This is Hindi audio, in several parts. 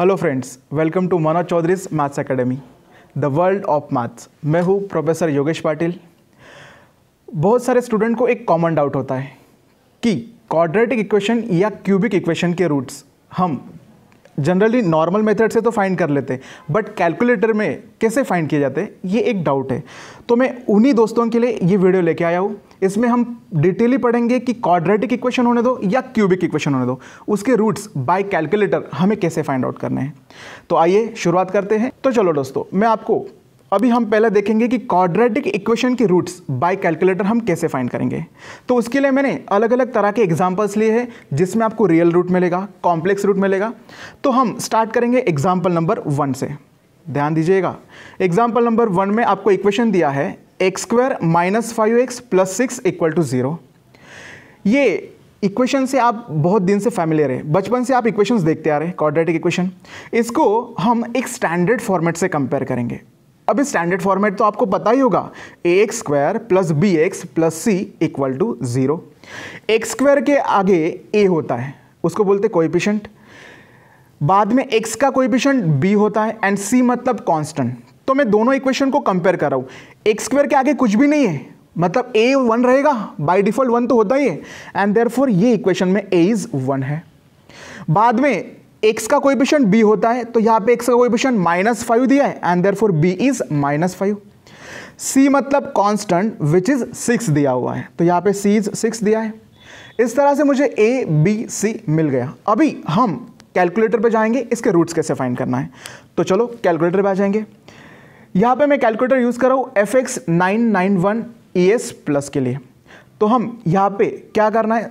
hello friends welcome to Manoj Chaudhary's maths academy the world of maths मैं हूँ प्रोफेसर योगेश पाटिल बहुत सारे स्टूडेंट को एक कॉमन डाउट होता है कि क्वाड्रेटिक इक्वेशन या क्यूबिक इक्वेशन के रूट्स हम जनरली नॉर्मल मेथड से तो फाइंड कर लेते हैं बट कैलकुलेटर में कैसे फाइंड किए जाते हैं ये एक डाउट है तो मैं उन्हीं दोस्तों के लिए ये वीडियो लेके आया हूँ इसमें हम डिटेली पढ़ेंगे कि क्वाड्रेटिक इक्वेशन होने दो या क्यूबिक इक्वेशन होने दो उसके रूट्स बाय कैलकुलेटर हमें कैसे फाइंड आउट करने हैं तो आइए शुरुआत करते हैं तो चलो दोस्तों मैं आपको अभी हम पहले देखेंगे कि क्वाड्रेटिक इक्वेशन की रूट्स बाय कैलकुलेटर हम कैसे फाइंड करेंगे तो उसके लिए मैंने अलग अलग तरह के एग्जाम्पल्स लिए हैं जिसमें आपको रियल रूट मिलेगा कॉम्प्लेक्स रूट मिलेगा तो हम स्टार्ट करेंगे एग्जाम्पल नंबर वन से ध्यान दीजिएगा एग्जाम्पल नंबर वन में आपको इक्वेशन दिया है x square minus five x plus six equal to zero ये इक्वेशन से आप बहुत दिन से फैमिलियर है बचपन से आप इक्वेशंस देखते आ रहे हैं क्वाड्रेटिक इक्वेशन इसको हम एक स्टैंडर्ड फॉर्मेट से कंपेयर करेंगे अब स्टैंडर्ड फॉर्मेट तो आपको पता ही होगा a x square plus b x plus c equal to zero x square के आगे ए होता है उसको बोलते कोएपिशेंट बाद में एक्स का कोएपिशेंट बी होता है एंड सी मतलब कॉन्स्टेंट तो मैं दोनों इक्वेशन को कंपेयर कर रहा हूँ एक्स स्क्वायर के आगे कुछ भी नहीं है मतलब ए वन रहेगा बाई डिफॉल्ट वन तो होता ही है एंड देयर ये इक्वेशन में ए इज़ वन है बाद में एक्स का कोएफिशिएंट बी होता है तो यहां पे एक्स का कोएफिशिएंट माइनस फाइव दिया है and therefore b is minus five c मतलब कांस्टेंट विच इज सिक्स दिया हुआ है तो यहां पे सी इज सिक्स दिया है इस तरह से मुझे ए बी सी मिल गया अभी हम कैलकुलेटर पे जाएंगे इसके रूट्स कैसे फाइंड करना है तो चलो कैलकुलेटर पर आ जाएंगे यहां पर मैं कैलकुलेटर यूज़ कर रहा हूं F X nine nine one E S plus के लिए तो हम यहां पर क्या करना है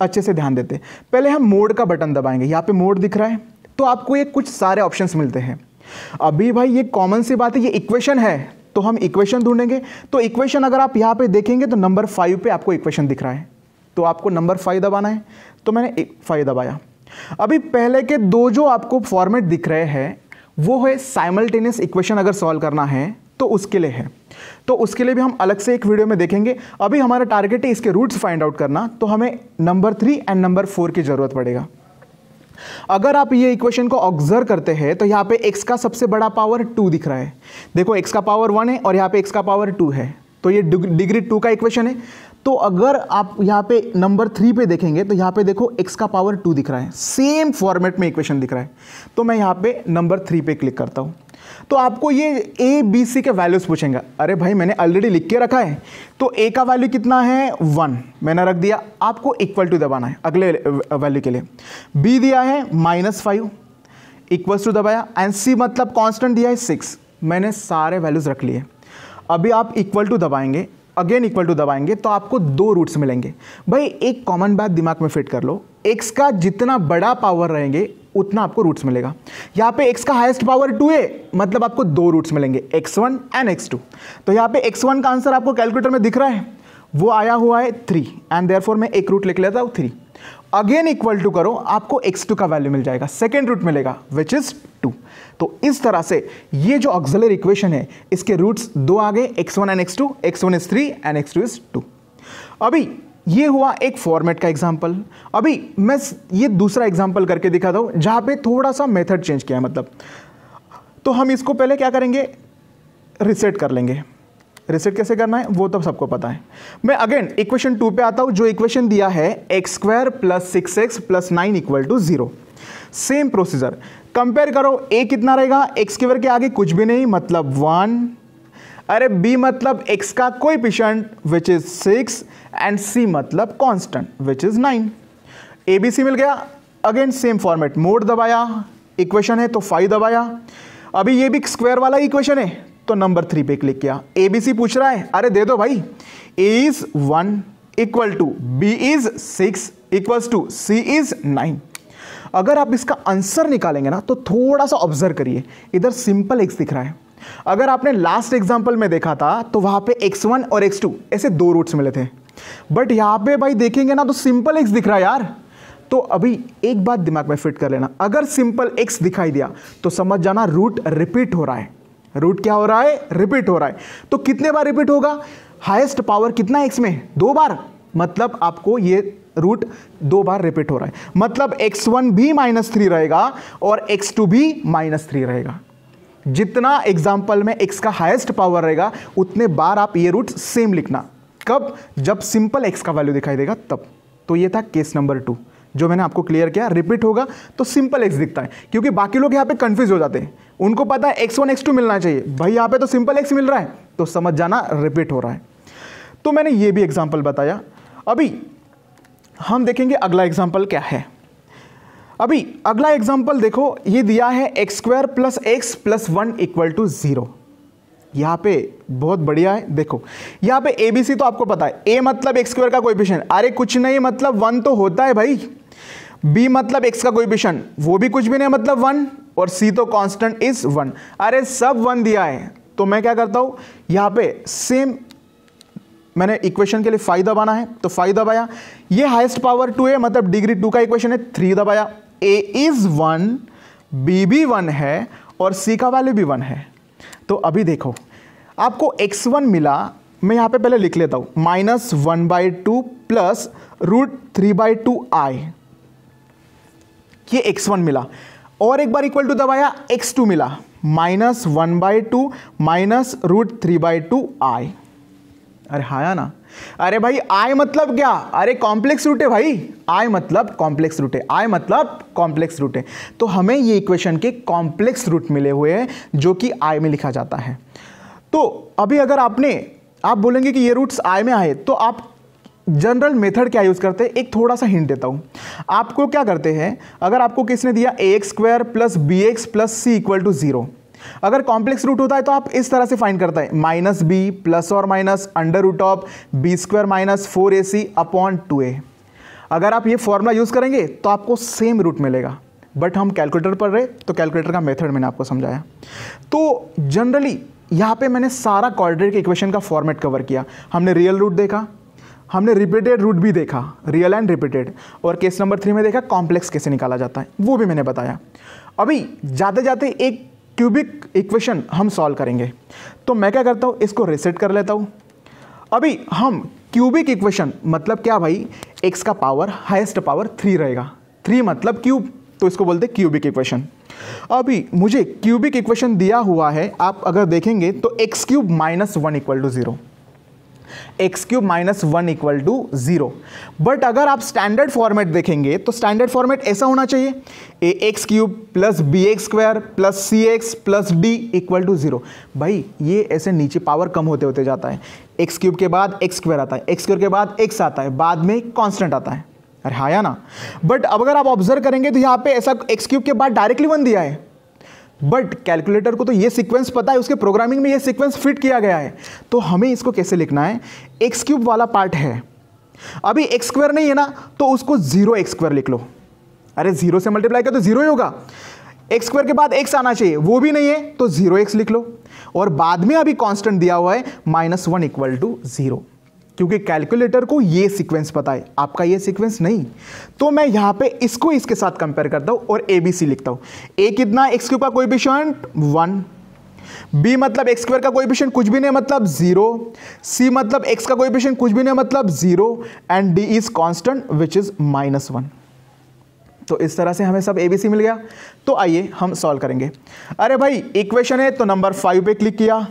अच्छे से ध्यान देते पहले हम मोड का बटन दबाएंगे यहाँ पे मोड दिख रहा है तो आपको ये कुछ सारे ऑप्शंस मिलते हैं अभी भाई ये कॉमन सी बात है ये इक्वेशन है तो हम इक्वेशन ढूंढेंगे तो इक्वेशन अगर आप यहाँ पे देखेंगे तो नंबर फाइव पे आपको इक्वेशन दिख रहा है तो आपको नंबर फाइव दबाना है तो मैंने फाइव दबाया अभी पहले के दो जो आपको फॉर्मेट दिख रहे हैं वो है साइमल्टेनियस इक्वेशन अगर सॉल्व करना है तो उसके लिए है तो उसके लिए भी हम अलग से एक वीडियो में देखेंगे अभी हमारा टारगेट है इसके रूट्स फाइंड आउट करना तो हमें number three and number four की ज़रूरत पड़ेगा अगर आप ये इक्वेशन को ऑब्जर्व करते हैं तो यहां पे x का सबसे बड़ा पावर टू दिख रहा है देखो x का पावर वन है और यहां पे x का पावर टू है तो ये डिग्री टू का इक्वेशन है तो अगर आप यहां पे नंबर थ्री पे देखेंगे तो यहां पे देखो x का पावर टू दिख रहा है सेम फॉर्मेट में इक्वेशन दिख रहा है तो मैं यहां पे नंबर थ्री पे क्लिक करता हूं तो आपको ये ए बी सी के वैल्यूज़ पूछेंगे अरे भाई मैंने ऑलरेडी लिख के रखा है तो ए का वैल्यू कितना है वन मैंने रख दिया आपको इक्वल टू दबाना है अगले वैल्यू के लिए बी दिया है माइनस फाइव इक्वल टू दबाया एंड सी मतलब कॉन्स्टेंट दिया है सिक्स मैंने सारे वैल्यूज़ रख लिए अभी आप इक्वल टू दबाएंगे अगेन इक्वल टू दबाएंगे तो आपको दो रूट्स मिलेंगे भाई एक कॉमन बात दिमाग में फिट कर लो एक्स का जितना बड़ा पावर रहेंगे उतना आपको रूट्स मिलेगा यहाँ पे x का हाईएस्ट पावर 2a मतलब आपको दो रूट्स मिलेंगे x1 एंड एक्स तो यहाँ पे x1 का आंसर आपको कैलकुलेटर में दिख रहा है वो आया हुआ है थ्री एंड फोर मैं एक रूट लिख लेता हूँ थ्री अगेन इक्वल टू करो आपको x2 का वैल्यू मिल जाएगा सेकेंड रूट मिलेगा विच इज़ टू तो इस तरह से ये जो ऑक्जलर इक्वेशन है इसके रूट्स दो आ गए x one and x two x one is three and x two is two अभी ये हुआ एक फॉर्मेट का एग्जाम्पल अभी मैं ये दूसरा एग्जाम्पल करके दिखाता हूँ जहाँ पे थोड़ा सा मेथड चेंज किया है मतलब तो हम इसको पहले क्या करेंगे रिसेट कर लेंगे रिसेट कैसे करना है वो तो सबको पता है मैं अगेन इक्वेशन टू पे आता हूँ जो इक्वेशन दिया है x square plus six x plus nine equal to zero same procedure compare करो ए कितना रहेगा एक्स स्क्वायर के आगे कुछ भी नहीं मतलब वन अरे बी मतलब एक्स का coefficient which is six and c मतलब constant which is nine a b c मिल गया अगेन सेम फॉर्मेट मोड दबाया इक्वेशन है तो फाइव दबाया अभी ये भी स्क्वायर वाला इक्वेशन है तो नंबर थ्री पे क्लिक किया ए बी सी पूछ रहा है अरे दे दो भाई a is one equal to b is six equal to c is nine अगर आप इसका आंसर निकालेंगे ना तो थोड़ा सा ऑब्जर्व करिए इधर सिंपल एक्स दिख रहा है अगर आपने लास्ट एग्जाम्पल में देखा था तो पर पे x1 और x2 ऐसे दो रूट्स मिले थे बट यहां पे भाई देखेंगे ना तो सिंपल x दिख रहा है यार तो अभी एक बात दिमाग में फिट कर लेना अगर सिंपल x दिखाई दिया तो समझ जाना रूट रिपीट हो रहा है रूट क्या हो रहा है रिपीट हो रहा है तो कितने बार रिपीट होगा हाईएस्ट पावर कितना एक्स में दो बार मतलब आपको ये रूट दो बार रिपीट हो रहा है मतलब x1 भी माइनस थ्री रहेगा और x2 भी माइनस थ्री रहेगा जितना एग्जाम्पल में एक्स का हाइस्ट पावर रहेगा उतने बार आप ये रूट सेम लिखना कब जब सिंपल एक्स का वैल्यू दिखाई देगा तब तो ये था केस नंबर टू जो मैंने आपको क्लियर किया रिपीट होगा तो सिंपल एक्स दिखता है क्योंकि बाकी लोग यहाँ पे कंफ्यूज हो जाते हैं उनको पता है एक्स वन एक्स टू मिलना चाहिए भाई यहाँ पे तो सिंपल एक्स मिल रहा है तो समझ जाना रिपीट हो रहा है तो मैंने ये भी एग्जाम्पल बताया अभी हम देखेंगे अगला एग्जाम्पल क्या है अभी अगला एग्जाम्पल देखो ये दिया है x square plus x plus one equal to zero यहाँ पे बहुत बढ़िया है देखो यहाँ पे ए बी सी तो आपको पता है ए मतलब एक्स स्क्वायर का कोएफिशिएंट अरे कुछ नहीं मतलब वन तो होता है भाई बी मतलब एक्स का कोएफिशिएंट वो भी कुछ भी नहीं मतलब वन और सी तो कांस्टेंट इज वन अरे सब वन दिया है तो मैं क्या करता हूँ यहाँ पे सेम मैंने इक्वेशन के लिए फाइव दबाना है तो फाइव दबाया ये हाईएस्ट पावर टू है मतलब डिग्री टू का इक्वेशन है थ्री दबाया ए इज़ वन बी भी वन है और सी का वैल्यू भी वन है तो अभी देखो आपको एक्स वन मिला मैं यहाँ पे पहले लिख लेता हूँ minus one by two plus root three by two i ये एक्स वन मिला और एक बार इक्वल टू दबाया एक्स टू मिला minus one by two minus root three by two i अरे हाया ना अरे भाई आई मतलब क्या अरे कॉम्प्लेक्स रूट है भाई आई मतलब कॉम्प्लेक्स रूट है आई मतलब कॉम्प्लेक्स रूट है तो हमें ये इक्वेशन के कॉम्प्लेक्स रूट मिले हुए हैं जो कि आई में लिखा जाता है तो अभी अगर आपने आप बोलेंगे कि ये रूट्स आई में आए तो आप जनरल मेथड क्या यूज़ करते हैं एक थोड़ा सा हिंट देता हूँ आपको क्या करते हैं अगर आपको किसने दिया a x square plus b x plus c equal to zero अगर कॉम्प्लेक्स रूट होता है तो आप इस तरह से फाइंड करता है माइनस बी प्लस और minus under root of b square minus four a c upon two a अगर आप ये फॉर्मूला यूज़ करेंगे तो आपको सेम रूट मिलेगा बट हम कैलकुलेटर पर रहे तो कैलकुलेटर का मेथड मैंने आपको समझाया तो जनरली यहाँ पे मैंने सारा क्वाड्रेटिक इक्वेशन का फॉर्मेट कवर किया हमने रियल रूट देखा हमने रिपीटेड रूट भी देखा रियल एंड रिपीटेड और केस नंबर थ्री में देखा कॉम्प्लेक्स कैसे निकाला जाता है वो भी मैंने बताया अभी जाते जाते एक क्यूबिक इक्वेशन हम सॉल्व करेंगे तो मैं क्या करता हूँ इसको रिसेट कर लेता हूँ अभी हम क्यूबिक इक्वेशन मतलब क्या भाई एक्स का पावर हाइस्ट पावर थ्री रहेगा थ्री मतलब क्यूब तो इसको बोलते हैं क्यूबिक इक्वेशन अभी मुझे क्यूबिक इक्वेशन दिया हुआ है आप अगर देखेंगे तो x cube minus one equal to zero x cube minus one equal to zero but अगर आप स्टैंडर्ड फॉर्मेट देखेंगे तो स्टैंडर्ड फॉर्मेट ऐसा होना चाहिए a x cube plus b x square plus c x plus d equal to zero भाई ये ऐसे नीचे पावर कम होते होते जाता है एक्स क्यूब के बाद एक्स स्क्वायर आता है एक्स स्क्वायर के बाद एक्स आता है बाद में कॉन्स्टेंट आता है अरे हाँ या ना बट अगर आप ऑब्जर्व करेंगे तो यहाँ पे ऐसा एक्स क्यूब के बाद डायरेक्टली वन दिया है बट कैलकुलेटर को तो ये सीक्वेंस पता है उसके प्रोग्रामिंग में ये सीक्वेंस फिट किया गया है तो हमें इसको कैसे लिखना है एक्स क्यूब वाला पार्ट है अभी एक्स स्क्वायर नहीं है ना तो उसको जीरो एक्स स्क्वायर लिख लो अरे जीरो से मल्टीप्लाई कर तो जीरो ही होगा एक्स स्क्वायर के बाद एक्स आना चाहिए वो भी नहीं है तो जीरो एक्स लिख लो और बाद में अभी कांस्टेंट दिया हुआ है minus one equal to zero क्योंकि कैलकुलेटर को ये सीक्वेंस पता है आपका ये सीक्वेंस नहीं तो मैं यहाँ पे इसको इसके साथ कंपेयर करता हूँ और ए बी सी लिखता हूँ ए कितना एक्स क्यूब मतलब का कोई भी शॉइंट वन बी मतलब एक्स स्क्वायर का कोएफिशिएंट कुछ भी नहीं मतलब जीरो सी मतलब एक्स का कोएफिशिएंट कुछ भी नहीं मतलब zero and d is constant which is minus one तो इस तरह से हमें सब ए बी सी मिल गया तो आइए हम सॉल्व करेंगे अरे भाई इक्वेशन है तो नंबर फाइव पे क्लिक किया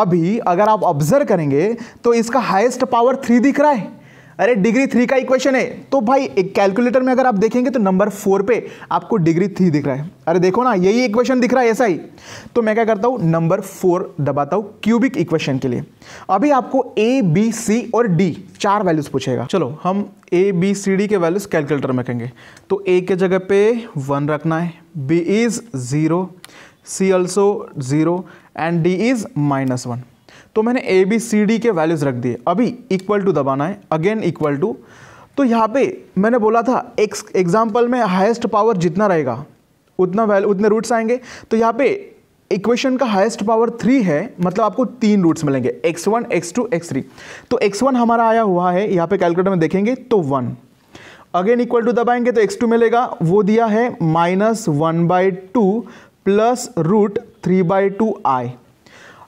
अभी अगर आप ऑब्जर्व करेंगे तो इसका हाईएस्ट पावर थ्री दिख रहा है अरे डिग्री थ्री का इक्वेशन है तो भाई एक कैलकुलेटर में अगर आप देखेंगे तो नंबर फोर पे आपको डिग्री थ्री दिख रहा है अरे देखो ना यही इक्वेशन दिख रहा है ऐसा ही तो मैं क्या करता हूं नंबर फोर दबाता हूं क्यूबिक इक्वेशन के लिए अभी आपको ए बी सी और डी चार वैल्यूज पूछेगा चलो हम ए बी सी डी के वैल्यूज कैलकुलेटर में कहेंगे तो ए के जगह पे वन रखना है b is zero c also zero and d is minus one तो मैंने ए बी सी डी के वैल्यूज़ रख दिए अभी इक्वल टू दबाना है अगेन इक्वल टू तो यहाँ पे मैंने बोला था एक्स एग्जाम्पल में हाइस्ट पावर जितना रहेगा उतना वैल्यू उतने रूट्स आएंगे तो यहाँ पे इक्वेशन का हाइस्ट पावर थ्री है मतलब आपको तीन रूट्स मिलेंगे x one x two x three तो एक्स वन हमारा आया हुआ है यहाँ पे कैलकुलेटर में देखेंगे तो वन अगेन इक्वल टू दबाएंगे तो एक्स टू मिलेगा वो दिया है minus one by two plus root three by two i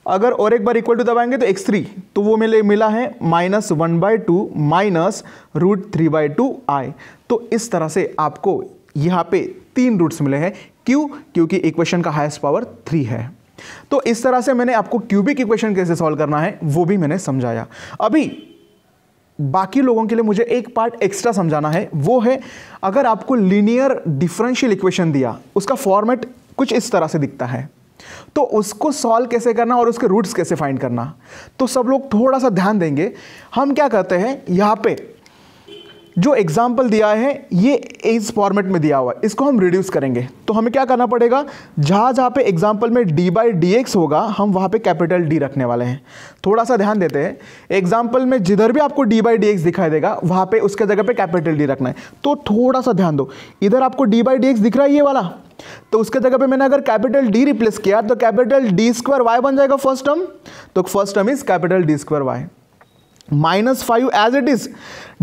अगर और एक बार इक्वल टू दबाएंगे तो एक्स थ्री तो वो मेरे मिला है minus one by two minus root three by two i तो इस तरह से आपको यहाँ पे तीन रूट्स मिले हैं क्यों क्योंकि इक्वेशन का हाइस्ट पावर थ्री है तो इस तरह से मैंने आपको क्यूबिक इक्वेशन कैसे सॉल्व करना है वो भी मैंने समझाया अभी बाकी लोगों के लिए मुझे एक पार्ट एक्स्ट्रा समझाना है वो है अगर आपको लीनियर डिफरेंशियल इक्वेशन दिया उसका फॉर्मेट कुछ इस तरह से दिखता है तो उसको सॉल्व कैसे करना और उसके रूट्स कैसे फाइंड करना तो सब लोग थोड़ा सा ध्यान देंगे हम क्या करते हैं यहाँ पे जो एग्जाम्पल दिया है ये इस फॉर्मेट में दिया हुआ है इसको हम रिड्यूस करेंगे तो हमें क्या करना पड़ेगा जहाँ जहाँ पे एग्जाम्पल में डी बाई डी एक्स होगा हम वहाँ पे कैपिटल डी रखने वाले हैं थोड़ा सा ध्यान देते हैं एग्जाम्पल में जिधर भी आपको डी बाई डी एक्स दिखाई देगा वहाँ पे उसके जगह पे कैपिटल डी रखना है तो थोड़ा सा ध्यान दो इधर आपको डी बाई डी एक्स दिख रहा है ये वाला तो उसके जगह पे मैंने अगर कैपिटल डी रिप्लेस किया तो कैपिटल डी स्क्वायर वाई बन जाएगा फर्स्ट टर्म तो first term is capital d square y minus five as it is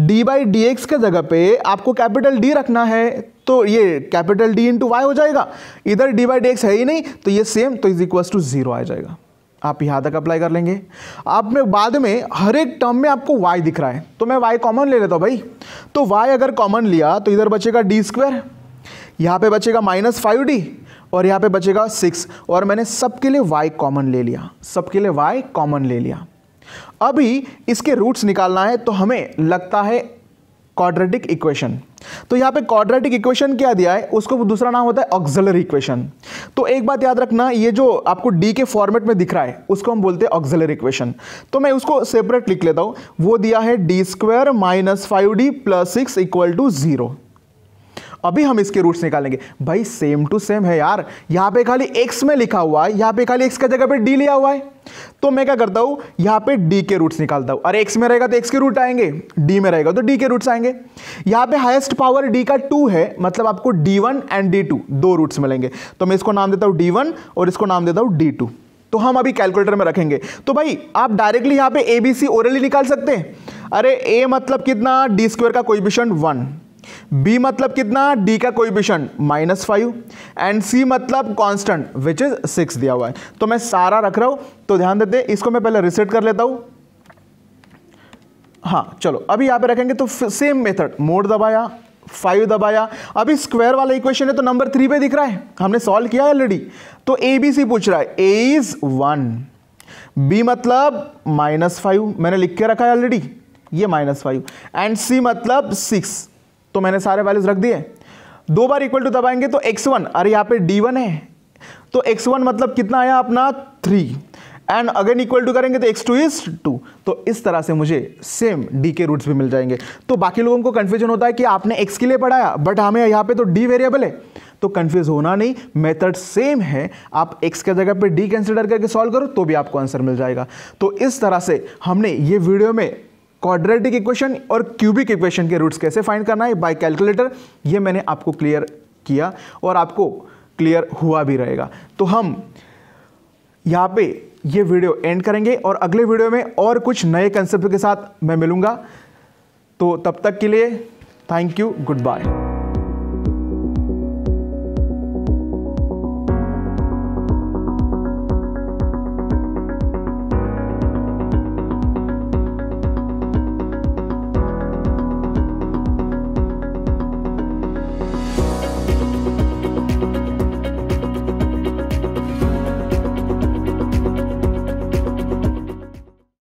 d by d x के जगह पे आपको कैपिटल डी रखना है तो ये कैपिटल डी इंटू वाई हो जाएगा इधर डी बाई डी एक्स है ही नहीं तो ये सेम तो इज इक्वल्स टू जीरो आ जाएगा आप यहाँ तक अप्लाई कर लेंगे आप में बाद में हर एक टर्म में आपको y दिख रहा है तो मैं y कॉमन ले लेता हूँ भाई तो y अगर कॉमन लिया तो इधर बचेगा डी स्क्वायर यहाँ पे बचेगा माइनस फाइव डी और यहाँ पे बचेगा सिक्स और मैंने सबके लिए y कॉमन ले लिया सबके लिए y कॉमन ले लिया अभी इसके रूट्स निकालना है तो हमें लगता है क्वाड्रेटिक इक्वेशन तो यहां पे क्वाड्रेटिक इक्वेशन क्या दिया है उसको दूसरा नाम होता है ऑक्सिलरी इक्वेशन तो एक बात याद रखना ये जो आपको डी के फॉर्मेट में दिख रहा है उसको हम बोलते हैं ऑक्सिलरी इक्वेशन तो मैं उसको सेपरेट लिख लेता हूं वो दिया है d square minus five d plus six equal to zero अभी हम इसके रूट्स निकालेंगे भाई सेम टू सेम है यार यहां पे खाली एक्स में लिखा हुआ है यहां पे खाली एक्स का जगह पे डी लिया हुआ है तो मैं क्या करता हूँ यहाँ पे डी के रूट्स निकालता हूँ अरे एक्स में रहेगा तो एक्स के रूट आएंगे डी में रहेगा तो डी के रूट्स आएंगे यहाँ पे हाईएस्ट पावर डी का टू है मतलब आपको d one and d two दो रूट्स मिलेंगे तो मैं इसको नाम देता हूँ डी वन और इसको नाम देता हूँ डी टू तो हम अभी कैलकुलेटर में रखेंगे तो भाई आप डायरेक्टली यहाँ पे ए बी ओरली निकाल सकते हैं अरे ए मतलब कितना डी स्क्वायर का कोई वन बी मतलब कितना डी का coefficient minus five and c मतलब कांस्टेंट विच इज सिक्स दिया हुआ है तो मैं सारा रख रहा हूं तो ध्यान देते हैं इसको मैं पहले रिसेट कर लेता हूं हाँ चलो अभी यहां पे रखेंगे तो सेम मेथड मोड दबाया फाइव दबाया अभी स्क्वायर वाला इक्वेशन है तो नंबर थ्री पे दिख रहा है हमने सॉल्व किया है ऑलरेडी तो ए बी सी पूछ रहा है ए इज वन बी मतलब माइनस फाइव मैंने लिख के रखा है ऑलरेडी ये माइनस फाइव एंड सी मतलब सिक्स तो मैंने सारे वैल्यूज रख दिए दो बार इक्वल टू दबाएंगे तो एक्स वन अरे यहाँ पे डी वन है तो एक्स वन मतलब कितना आया अपना three and again equal to करेंगे तो एक्स टू इज टू तो इस तरह से मुझे सेम डी के रूट्स भी मिल जाएंगे तो बाकी लोगों को कन्फ्यूजन होता है कि आपने एक्स के लिए पढ़ाया बट हमें यहाँ पे तो डी वेरिएबल है तो कन्फ्यूज होना नहीं मेथड सेम है आप एक्स के जगह पे डी कंसिडर करके सॉल्व करो तो भी आपको आंसर मिल जाएगा तो इस तरह से हमने ये वीडियो में क्वाड्रेटिक इक्वेशन और क्यूबिक इक्वेशन के रूट्स कैसे फाइंड करना है बाय कैलकुलेटर ये मैंने आपको क्लियर किया और आपको क्लियर हुआ भी रहेगा तो हम यहाँ पे ये वीडियो एंड करेंगे और अगले वीडियो में और कुछ नए कंसेप्ट के साथ मैं मिलूँगा तो तब तक के लिए थैंक यू गुड बाय